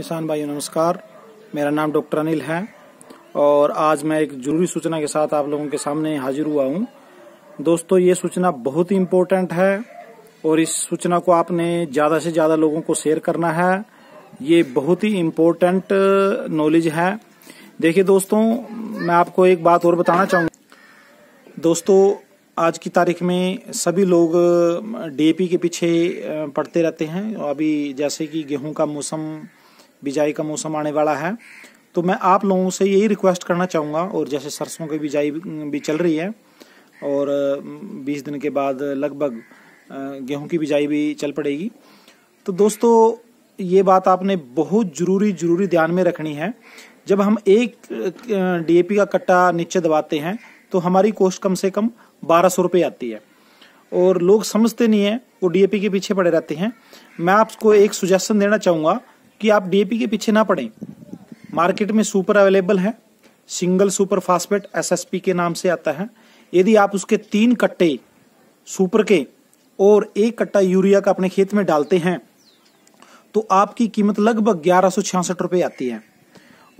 किसान भाइयों नमस्कार मेरा नाम डॉक्टर अनिल है और आज मैं एक जरूरी सूचना के साथ आप लोगों के सामने हाजिर हुआ हूँ दोस्तों ये सूचना बहुत ही इम्पोर्टेंट है और इस सूचना को आपने ज़्यादा से ज़्यादा लोगों को शेयर करना है ये बहुत ही इम्पोर्टेंट नॉलेज है देखिए दोस्तों मैं आपको एक बात और बताना चाहूँगा दोस्तों आज की तारीख में सभी लोग डीएपी के पीछे पड़ते रहते हैं अभी जैसे कि गेहूं का मौसम बिजाई का मौसम आने वाला है तो मैं आप लोगों से यही रिक्वेस्ट करना चाहूँगा और जैसे सरसों की बिजाई भी चल रही है और बीस दिन के बाद लगभग गेहूं की बिजाई भी चल पड़ेगी तो दोस्तों ये बात आपने बहुत ज़रूरी ज़रूरी ध्यान में रखनी है जब हम एक डीएपी का कट्टा नीचे दबाते हैं तो हमारी कोस्ट कम से कम बारह सौ रुपये आती है और लोग समझते नहीं हैं वो डीएपी के पीछे पड़े रहते हैं मैं आपको एक सुजेशन देना चाहूँगा कि आप डीएपी के पीछे ना पड़े मार्केट में सुपर अवेलेबल है सिंगल सुपर फास्फेट एसएसपी के नाम से आता है यदि आप उसके तीन कट्टे सुपर के और एक कट्टा यूरिया का अपने खेत में डालते हैं तो आपकी कीमत लगभग ग्यारह सौ छियासठ रुपये आती है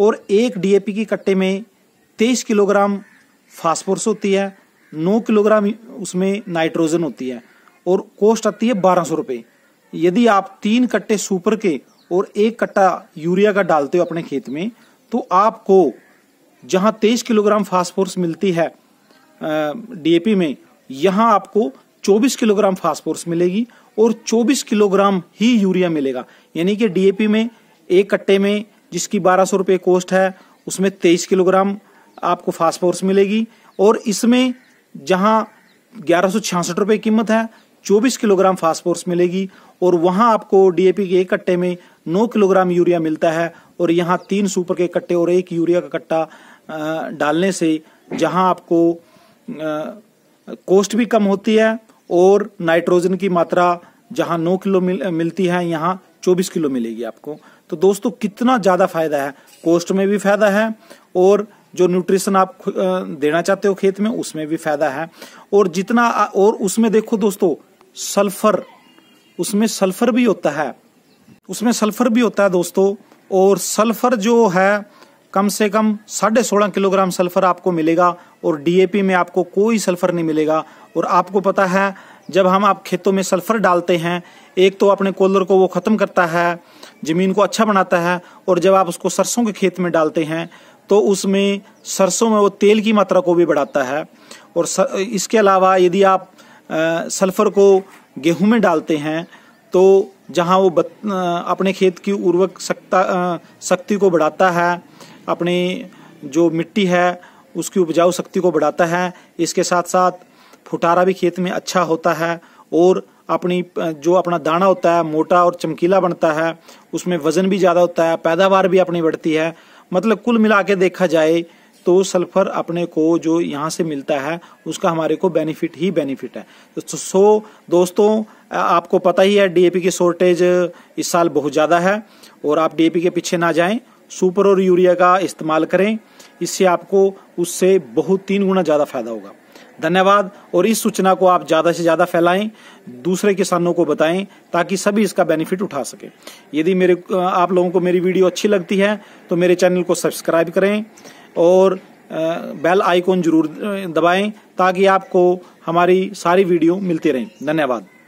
और एक डीएपी के कट्टे में तेईस किलोग्राम फास्फोरस होती है नौ किलोग्राम उसमें नाइट्रोजन होती है और कॉस्ट आती है बारह सौ रुपये यदि आप तीन कट्टे सुपर के और एक कट्टा यूरिया का डालते हो अपने खेत में तो आपको जहां तेईस किलोग्राम फास्फोरस मिलती है डीएपी में यहां आपको 24 किलोग्राम फास्फोरस मिलेगी और 24 किलोग्राम ही यूरिया मिलेगा यानी कि डीएपी में एक कट्टे में जिसकी बारह सौ रुपये कोस्ट है उसमें 23 किलोग्राम आपको फास्फोरस मिलेगी और इसमें जहां ग्यारह सौ रुपये कीमत है 24 किलोग्राम फास्फोरस मिलेगी और वहां आपको डीएपी के एक कट्टे में नौ किलोग्राम यूरिया मिलता है और यहाँ तीन सुपर के कट्टे और एक यूरिया का कट्टा डालने से जहाँ आपको कोस्ट भी कम होती है और नाइट्रोजन की मात्रा जहाँ नौ किलो मिल, मिलती है यहाँ चौबीस किलो मिलेगी आपको तो दोस्तों कितना ज़्यादा फायदा है कोस्ट में भी फायदा है और जो न्यूट्रिशन आप देना चाहते हो खेत में उसमें भी फायदा है और जितना और उसमें देखो दोस्तों सल्फर उसमें सल्फर भी होता है उसमें सल्फर भी होता है दोस्तों और सल्फर जो है कम से कम साढ़े सोलह किलोग्राम सल्फर आपको मिलेगा और डीएपी में आपको कोई सल्फर नहीं मिलेगा और आपको पता है जब हम आप खेतों में सल्फर डालते हैं एक तो अपने कोलर को वो ख़त्म करता है ज़मीन को अच्छा बनाता है और जब आप उसको सरसों के खेत में डालते हैं तो उसमें सरसों में वो तेल की मात्रा को भी बढ़ाता है और इसके अलावा यदि आप सल्फ़र को गेहूं में डालते हैं तो जहाँ वो बत, अपने खेत की उर्वरक सकता शक्ति को बढ़ाता है अपनी जो मिट्टी है उसकी उपजाऊ शक्ति को बढ़ाता है इसके साथ साथ फुटारा भी खेत में अच्छा होता है और अपनी जो अपना दाना होता है मोटा और चमकीला बनता है उसमें वजन भी ज़्यादा होता है पैदावार भी अपनी बढ़ती है मतलब कुल मिला के देखा जाए तो सल्फर अपने को जो यहाँ से मिलता है उसका हमारे को बेनिफिट ही बेनिफिट है तो सो दोस्तों आपको पता ही है डीएपी की शॉर्टेज इस साल बहुत ज़्यादा है और आप डीएपी के पीछे ना जाएं सुपर और यूरिया का इस्तेमाल करें इससे आपको उससे बहुत तीन गुना ज़्यादा फायदा होगा धन्यवाद और इस सूचना को आप ज़्यादा से ज़्यादा फैलाएं दूसरे किसानों को बताएं ताकि सभी इसका बेनिफिट उठा सके यदि मेरे आप लोगों को मेरी वीडियो अच्छी लगती है तो मेरे चैनल को सब्सक्राइब करें और बेल आइकॉन जरूर दबाएं ताकि आपको हमारी सारी वीडियो मिलती रहें धन्यवाद